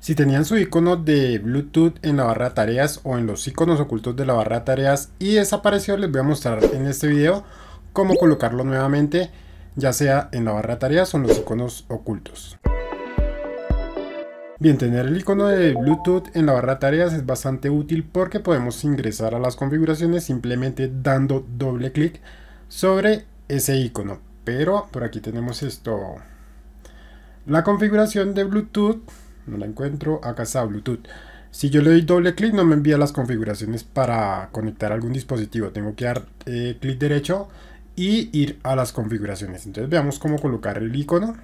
Si tenían su icono de Bluetooth en la barra de tareas o en los iconos ocultos de la barra de tareas y desapareció, les voy a mostrar en este video cómo colocarlo nuevamente, ya sea en la barra de tareas o en los iconos ocultos. Bien, tener el icono de Bluetooth en la barra de tareas es bastante útil porque podemos ingresar a las configuraciones simplemente dando doble clic sobre ese icono. Pero por aquí tenemos esto, la configuración de Bluetooth no la encuentro, acá está Bluetooth. Si yo le doy doble clic no me envía las configuraciones para conectar algún dispositivo, tengo que dar eh, clic derecho y ir a las configuraciones. Entonces veamos cómo colocar el icono,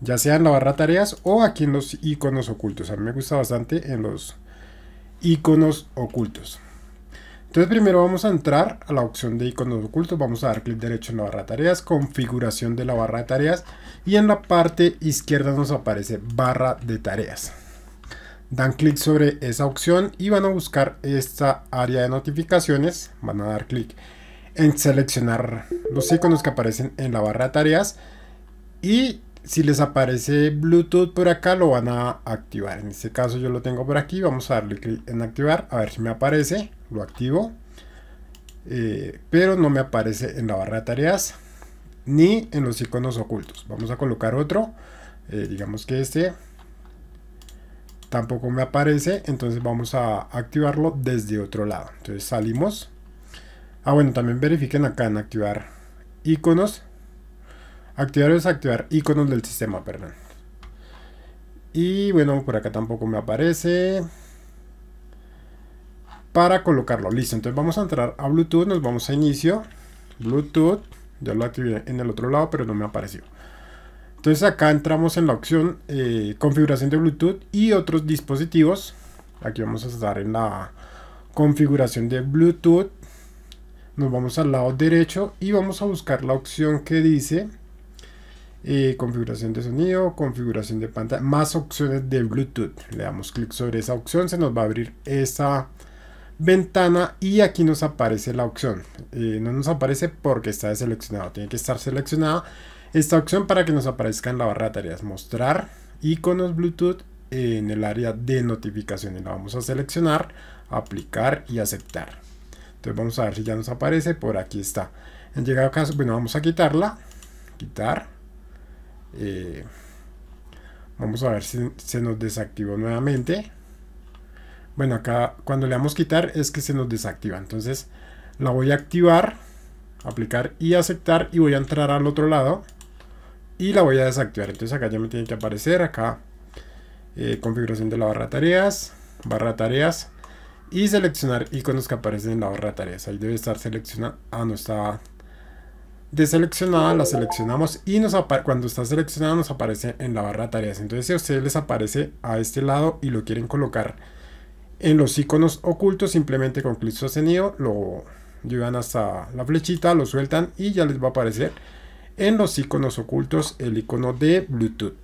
ya sea en la barra tareas o aquí en los iconos ocultos. A mí me gusta bastante en los iconos ocultos. Entonces primero vamos a entrar a la opción de iconos ocultos, vamos a dar clic derecho en la barra de tareas, configuración de la barra de tareas y en la parte izquierda nos aparece barra de tareas. Dan clic sobre esa opción y van a buscar esta área de notificaciones, van a dar clic en seleccionar los iconos que aparecen en la barra de tareas y si les aparece Bluetooth por acá lo van a activar. En este caso yo lo tengo por aquí, vamos a darle clic en activar a ver si me aparece lo activo, eh, pero no me aparece en la barra de tareas ni en los iconos ocultos. Vamos a colocar otro, eh, digamos que este tampoco me aparece, entonces vamos a activarlo desde otro lado. Entonces salimos. Ah, bueno, también verifiquen acá en activar iconos. Activar o desactivar iconos del sistema, perdón. Y bueno, por acá tampoco me aparece para colocarlo. Listo, entonces vamos a entrar a Bluetooth, nos vamos a inicio, Bluetooth, ya lo activé en el otro lado, pero no me apareció. Entonces acá entramos en la opción eh, configuración de Bluetooth y otros dispositivos. Aquí vamos a estar en la configuración de Bluetooth. Nos vamos al lado derecho y vamos a buscar la opción que dice eh, configuración de sonido, configuración de pantalla, más opciones de Bluetooth. Le damos clic sobre esa opción, se nos va a abrir esa ventana y aquí nos aparece la opción. Eh, no nos aparece porque está deseleccionado. Tiene que estar seleccionada esta opción para que nos aparezca en la barra de tareas. Mostrar iconos Bluetooth en el área de notificaciones. La vamos a seleccionar, aplicar y aceptar. Entonces vamos a ver si ya nos aparece. Por aquí está. En llegado caso, bueno, vamos a quitarla. Quitar. Eh, vamos a ver si se nos desactivó nuevamente. Bueno, acá cuando le damos quitar es que se nos desactiva. Entonces la voy a activar, aplicar y aceptar y voy a entrar al otro lado y la voy a desactivar. Entonces acá ya me tiene que aparecer, acá eh, configuración de la barra tareas, barra tareas y seleccionar iconos que aparecen en la barra tareas. Ahí debe estar seleccionada. Ah, no está deseleccionada. La seleccionamos y nos cuando está seleccionada nos aparece en la barra tareas. Entonces si a ustedes les aparece a este lado y lo quieren colocar en los iconos ocultos simplemente con clic sostenido lo llevan hasta la flechita, lo sueltan y ya les va a aparecer en los iconos ocultos el icono de Bluetooth.